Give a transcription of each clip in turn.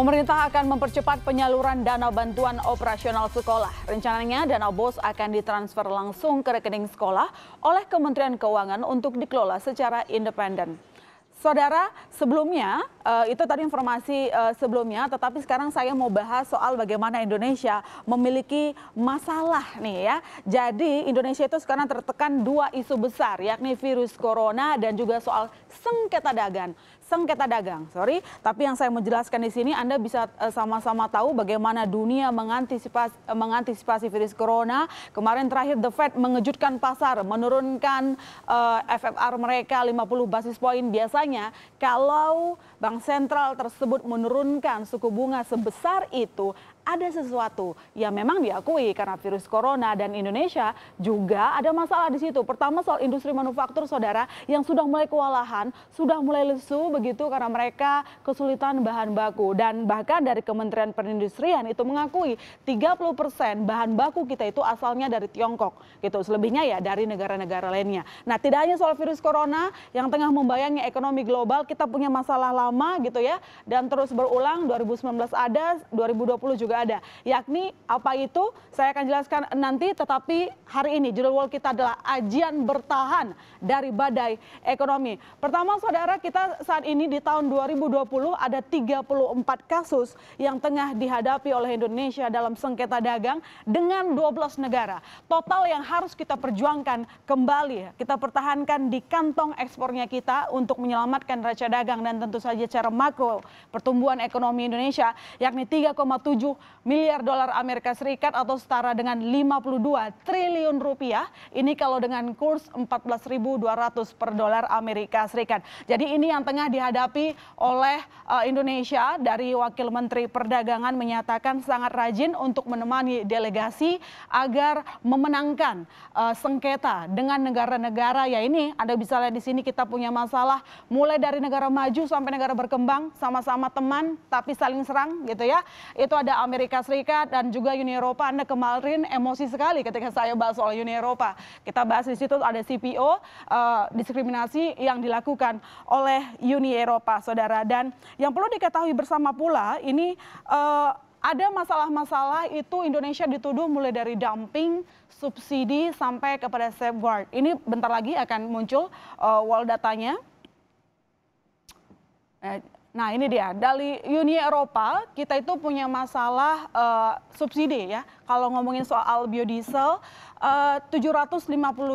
Pemerintah akan mempercepat penyaluran dana bantuan operasional sekolah. Rencananya dana BOS akan ditransfer langsung ke rekening sekolah oleh Kementerian Keuangan untuk dikelola secara independen. Saudara, sebelumnya eh, itu tadi informasi eh, sebelumnya, tetapi sekarang saya mau bahas soal bagaimana Indonesia memiliki masalah nih ya. Jadi Indonesia itu sekarang tertekan dua isu besar, yakni virus corona dan juga soal sengketa dagang sengketa dagang. Sorry, tapi yang saya mau jelaskan di sini Anda bisa eh, sama-sama tahu bagaimana dunia mengantisipasi eh, mengantisipasi virus corona. Kemarin terakhir The Fed mengejutkan pasar, menurunkan uh, eh, FFR mereka 50 basis poin. Biasanya kalau bank sentral tersebut menurunkan suku bunga sebesar itu, ada sesuatu yang memang diakui karena virus corona dan Indonesia juga ada masalah di situ. Pertama soal industri manufaktur saudara yang sudah mulai kewalahan, sudah mulai lesu begitu karena mereka kesulitan bahan baku dan bahkan dari Kementerian Perindustrian itu mengakui 30% bahan baku kita itu asalnya dari Tiongkok gitu. Selebihnya ya dari negara-negara lainnya. Nah, tidak hanya soal virus corona yang tengah membayangi ekonomi global, kita punya masalah lama gitu ya dan terus berulang 2019 ada, 2020 juga juga ada. Yakni apa itu? Saya akan jelaskan nanti tetapi hari ini judul wall kita adalah ajian bertahan dari badai ekonomi. Pertama saudara kita saat ini di tahun 2020 ada 34 kasus yang tengah dihadapi oleh Indonesia dalam sengketa dagang dengan 12 negara. Total yang harus kita perjuangkan kembali, kita pertahankan di kantong ekspornya kita untuk menyelamatkan raja dagang dan tentu saja secara makro pertumbuhan ekonomi Indonesia yakni 3,7 miliar dolar Amerika Serikat atau setara dengan 52 triliun rupiah. Ini kalau dengan kurs 14.200 per dolar Amerika Serikat. Jadi ini yang tengah dihadapi oleh uh, Indonesia dari Wakil Menteri Perdagangan menyatakan sangat rajin untuk menemani delegasi agar memenangkan uh, sengketa dengan negara-negara ya ini Anda bisa lihat di sini kita punya masalah mulai dari negara maju sampai negara berkembang sama-sama teman tapi saling serang gitu ya. Itu ada Amerika Serikat dan juga Uni Eropa. Anda kemarin emosi sekali ketika saya bahas soal Uni Eropa. Kita bahas di situ ada CPO, uh, eh, diskriminasi yang dilakukan oleh Uni Eropa, saudara. Dan yang perlu diketahui bersama pula, ini uh, ada masalah-masalah itu Indonesia dituduh mulai dari dumping, subsidi sampai kepada safeguard. Ini bentar lagi akan muncul uh, wall datanya. Nah ini dia dari Uni Eropa kita itu punya masalah uh, subsidi ya. Kalau ngomongin soal biodiesel eh, uh, 750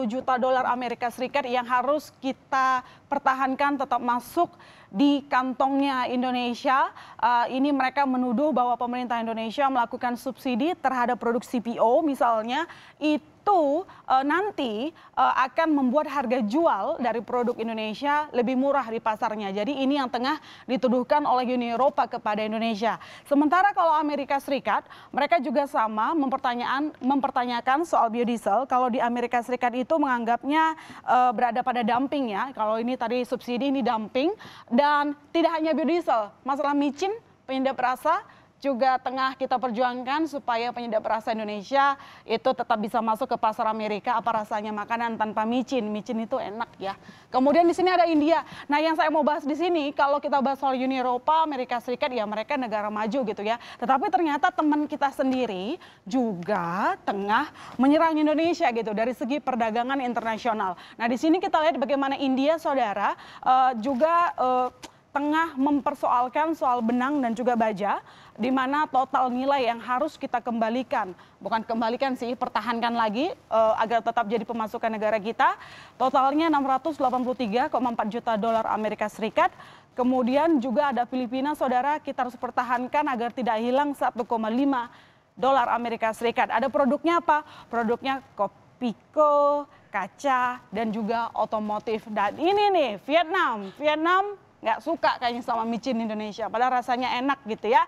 juta dolar Amerika Serikat yang harus kita pertahankan tetap masuk di kantongnya Indonesia. Uh, ini mereka menuduh bahwa pemerintah Indonesia melakukan subsidi terhadap produk CPO misalnya itu uh, nanti uh, akan membuat harga jual dari produk Indonesia lebih murah di pasarnya. Jadi ini yang tengah dituduhkan oleh Uni Eropa kepada Indonesia. Sementara kalau Amerika Serikat, mereka juga sama mempertanyaan mempertanyakan soal biodiesel. Kalau di Amerika Serikat itu menganggapnya uh, berada pada dumping ya. Kalau ini tadi subsidi ini dumping dan dan tidak hanya biodiesel, masalah micin, penyedap rasa, juga tengah kita perjuangkan supaya penyedap rasa Indonesia itu tetap bisa masuk ke pasar Amerika apa rasanya makanan tanpa micin. Micin itu enak ya. Kemudian di sini ada India. Nah, yang saya mau bahas di sini kalau kita bahas soal Uni Eropa, Amerika Serikat ya mereka negara maju gitu ya. Tetapi ternyata teman kita sendiri juga tengah menyerang Indonesia gitu dari segi perdagangan internasional. Nah, di sini kita lihat bagaimana India saudara eh, juga eh, tengah mempersoalkan soal benang dan juga baja, di mana total nilai yang harus kita kembalikan, bukan kembalikan sih, pertahankan lagi uh, agar tetap jadi pemasukan negara kita, totalnya 683,4 juta dolar Amerika Serikat. Kemudian juga ada Filipina, saudara, kita harus pertahankan agar tidak hilang 1,5 dolar Amerika Serikat. Ada produknya apa? Produknya kopiko, kaca, dan juga otomotif. Dan ini nih, Vietnam. Vietnam nggak suka kayaknya sama micin Indonesia. Padahal rasanya enak gitu ya.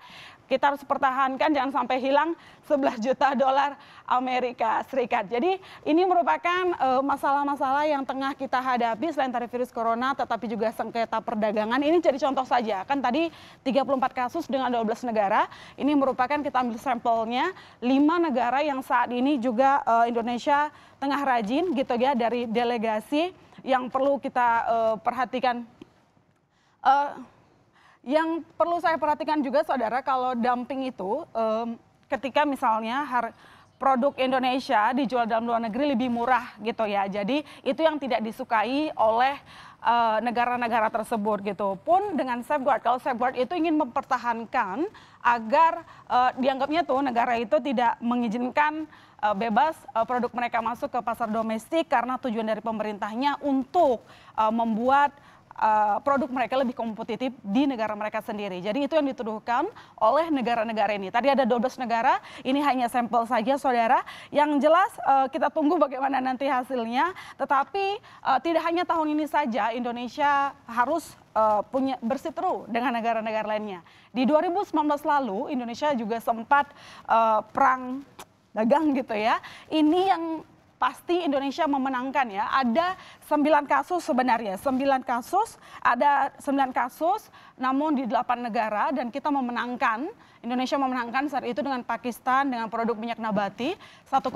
Kita harus pertahankan jangan sampai hilang 11 juta dolar Amerika Serikat. Jadi ini merupakan eh, masalah-masalah uh, yang tengah kita hadapi selain dari virus corona tetapi juga sengketa perdagangan. Ini jadi contoh saja. Kan tadi 34 kasus dengan 12 negara. Ini merupakan kita ambil sampelnya 5 negara yang saat ini juga uh, Indonesia tengah rajin gitu ya dari delegasi yang perlu kita uh, perhatikan Eh, yang perlu saya perhatikan juga saudara kalau dumping itu um, ketika misalnya har produk Indonesia dijual dalam luar negeri lebih murah gitu ya. Jadi itu yang tidak disukai oleh eh, negara-negara uh, tersebut gitu. Pun dengan safeguard, kalau safeguard itu ingin mempertahankan agar uh, dianggapnya tuh negara itu tidak mengizinkan uh, bebas uh, produk mereka masuk ke pasar domestik karena tujuan dari pemerintahnya untuk uh, membuat Eh, produk mereka lebih kompetitif di negara mereka sendiri. Jadi itu yang dituduhkan oleh negara-negara ini. Tadi ada 12 negara, ini hanya sampel saja saudara. Yang jelas eh, kita tunggu bagaimana nanti hasilnya. Tetapi eh, tidak hanya tahun ini saja Indonesia harus punya berseteru dengan negara-negara lainnya. Di 2019 lalu Indonesia juga sempat perang dagang gitu ya. Ini yang pasti Indonesia memenangkan ya. Ada sembilan kasus sebenarnya, sembilan kasus, ada sembilan kasus namun di delapan negara dan kita memenangkan, Indonesia memenangkan saat itu dengan Pakistan dengan produk minyak nabati 1,47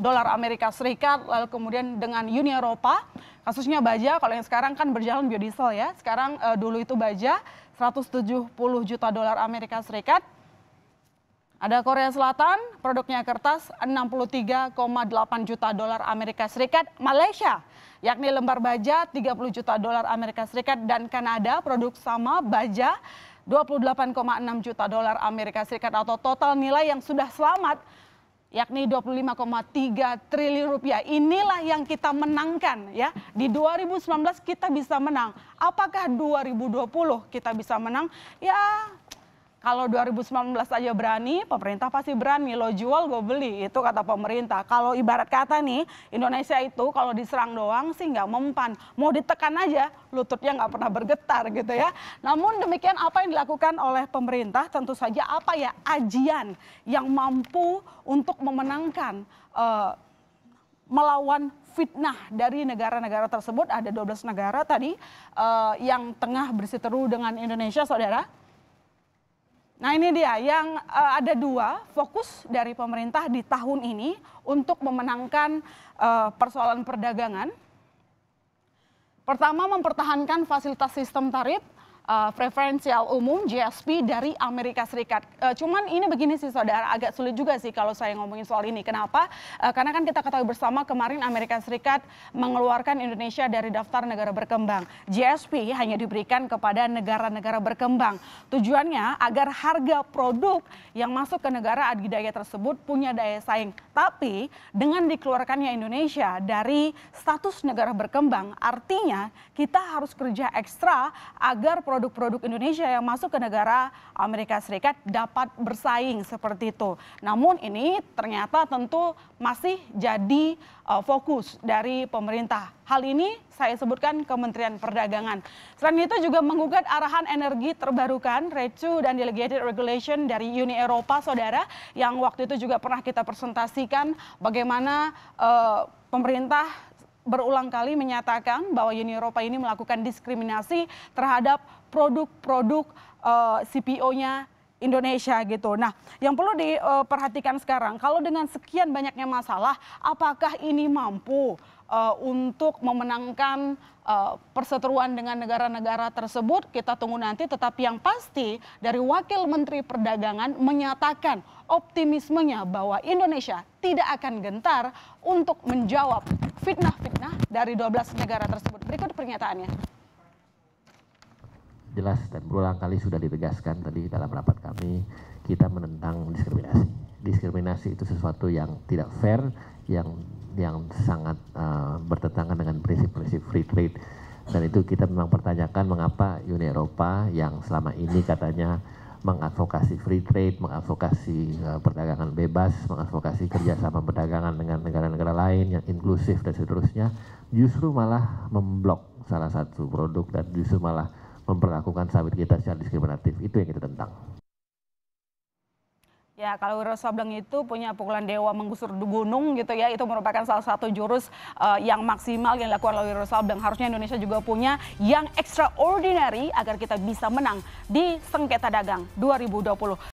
dolar Amerika Serikat, lalu kemudian dengan Uni Eropa, kasusnya baja, kalau yang sekarang kan berjalan biodiesel ya, sekarang eh, dulu itu baja 170 juta dolar Amerika Serikat, ada Korea Selatan, produknya kertas 63,8 juta dolar Amerika Serikat. Malaysia, yakni lembar baja 30 juta dolar Amerika Serikat. Dan Kanada, produk sama baja 28,6 juta dolar Amerika Serikat atau total nilai yang sudah selamat yakni 25,3 triliun rupiah. Inilah yang kita menangkan ya. Di 2019 kita bisa menang. Apakah 2020 kita bisa menang? Ya kalau 2019 saja berani, pemerintah pasti berani. Lo jual, gue beli. Itu kata pemerintah. Kalau ibarat kata nih, Indonesia itu kalau diserang doang sih nggak mempan. Mau ditekan aja, lututnya nggak pernah bergetar gitu ya. Namun demikian apa yang dilakukan oleh pemerintah, tentu saja apa ya ajian yang mampu untuk memenangkan uh, melawan fitnah dari negara-negara tersebut. Ada 12 negara tadi uh, yang tengah berseteru dengan Indonesia, saudara Nah ini dia yang uh, ada dua fokus dari pemerintah di tahun ini untuk memenangkan uh, persoalan perdagangan. Pertama mempertahankan fasilitas sistem tarif uh, preferensial umum GSP dari Amerika Serikat. Uh, cuman ini begini sih saudara, agak sulit juga sih kalau saya ngomongin soal ini. Kenapa? Uh, karena kan kita ketahui bersama kemarin Amerika Serikat mengeluarkan Indonesia dari daftar negara berkembang. GSP hanya diberikan kepada negara-negara berkembang. Tujuannya agar harga produk yang masuk ke negara adidaya tersebut punya daya saing. Tapi dengan dikeluarkannya Indonesia dari status negara berkembang, artinya kita harus kerja ekstra agar produk-produk Indonesia yang masuk ke negara Amerika Serikat dapat bersaing seperti itu. Namun ini ternyata tentu masih jadi uh, fokus dari pemerintah. Hal ini saya sebutkan Kementerian Perdagangan. Selain itu juga menggugat arahan energi terbarukan RECU dan Delegated Regulation dari Uni Eropa, saudara, yang waktu itu juga pernah kita presentasikan bagaimana uh, pemerintah berulang kali menyatakan bahwa Uni Eropa ini melakukan diskriminasi terhadap produk-produk uh, eh, CPO-nya Indonesia gitu. Nah, yang perlu diperhatikan eh, sekarang, kalau dengan sekian banyaknya masalah, apakah ini mampu uh, untuk memenangkan uh, perseteruan dengan negara-negara tersebut? Kita tunggu nanti. Tetapi yang pasti dari Wakil Menteri Perdagangan menyatakan optimismenya bahwa Indonesia tidak akan gentar untuk menjawab fitnah-fitnah dari 12 negara tersebut. Berikut pernyataannya jelas dan berulang kali sudah ditegaskan tadi dalam rapat kami kita menentang diskriminasi. Diskriminasi itu sesuatu yang tidak fair, yang yang sangat uh, bertentangan dengan prinsip-prinsip free trade. Dan itu kita memang pertanyakan mengapa Uni Eropa yang selama ini katanya mengadvokasi free trade, mengadvokasi uh, perdagangan bebas, mengadvokasi kerjasama perdagangan dengan negara-negara lain yang inklusif dan seterusnya, justru malah memblok salah satu produk dan justru malah memperlakukan sawit kita secara diskriminatif. Itu yang kita tentang. Ya, kalau Wiro Sableng itu punya pukulan dewa menggusur gunung gitu ya, itu merupakan salah satu jurus uh, yang maksimal yang dilakukan oleh Wiro Sableng. Harusnya Indonesia juga punya yang extraordinary agar kita bisa menang di sengketa dagang 2020.